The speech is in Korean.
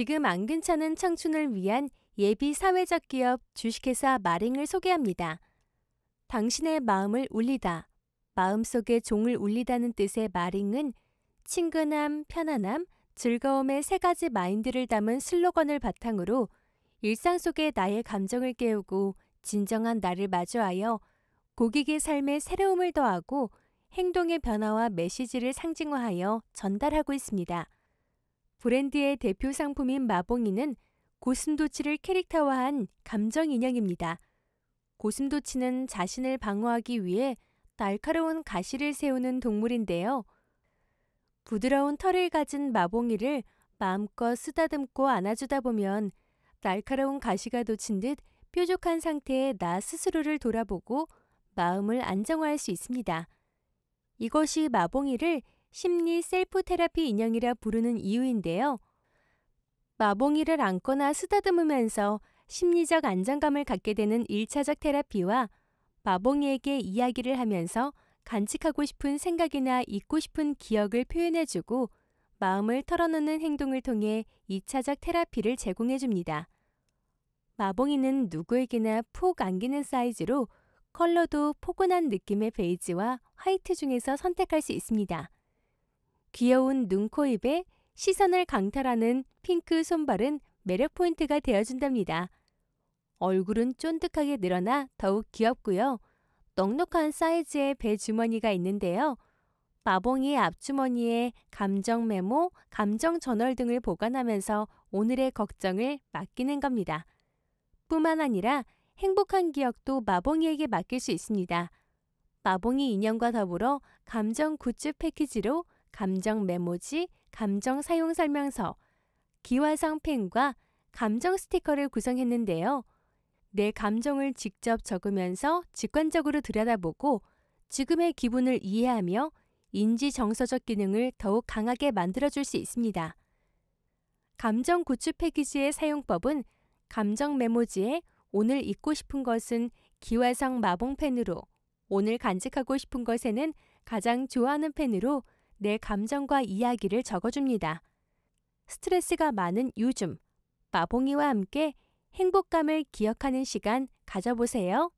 지금 안 괜찮은 청춘을 위한 예비 사회적 기업 주식회사 마링을 소개합니다. 당신의 마음을 울리다. 마음속의 종을 울리다는 뜻의 마링은 친근함, 편안함, 즐거움의 세 가지 마인드를 담은 슬로건을 바탕으로 일상 속의 나의 감정을 깨우고 진정한 나를 마주하여 고객의 삶에 새로움을 더하고 행동의 변화와 메시지를 상징화하여 전달하고 있습니다. 브랜드의 대표 상품인 마봉이는 고슴도치를 캐릭터화한 감정 인형입니다. 고슴도치는 자신을 방어하기 위해 날카로운 가시를 세우는 동물인데요. 부드러운 털을 가진 마봉이를 마음껏 쓰다듬고 안아주다 보면 날카로운 가시가 놓친 듯 뾰족한 상태의 나 스스로를 돌아보고 마음을 안정화할 수 있습니다. 이것이 마봉이를 심리 셀프 테라피 인형이라 부르는 이유인데요. 마봉이를 안거나 쓰다듬으면서 심리적 안정감을 갖게 되는 1차적 테라피와 마봉이에게 이야기를 하면서 간직하고 싶은 생각이나 잊고 싶은 기억을 표현해주고 마음을 털어놓는 행동을 통해 2차적 테라피를 제공해줍니다. 마봉이는 누구에게나 푹 안기는 사이즈로 컬러도 포근한 느낌의 베이지와 화이트 중에서 선택할 수 있습니다. 귀여운 눈, 코, 입에 시선을 강탈하는 핑크 손발은 매력 포인트가 되어준답니다. 얼굴은 쫀득하게 늘어나 더욱 귀엽고요. 넉넉한 사이즈의 배 주머니가 있는데요. 마봉이 의 앞주머니에 감정 메모, 감정 저널 등을 보관하면서 오늘의 걱정을 맡기는 겁니다. 뿐만 아니라 행복한 기억도 마봉이에게 맡길 수 있습니다. 마봉이 인형과 더불어 감정 굿즈 패키지로 감정 메모지, 감정 사용 설명서, 기화상펜과 감정 스티커를 구성했는데요. 내 감정을 직접 적으면서 직관적으로 들여다보고 지금의 기분을 이해하며 인지 정서적 기능을 더욱 강하게 만들어줄 수 있습니다. 감정 구축 패키지의 사용법은 감정 메모지에 오늘 잊고 싶은 것은 기화상 마봉펜으로, 오늘 간직하고 싶은 것에는 가장 좋아하는 펜으로 내 감정과 이야기를 적어줍니다. 스트레스가 많은 요즘, 마봉이와 함께 행복감을 기억하는 시간 가져보세요.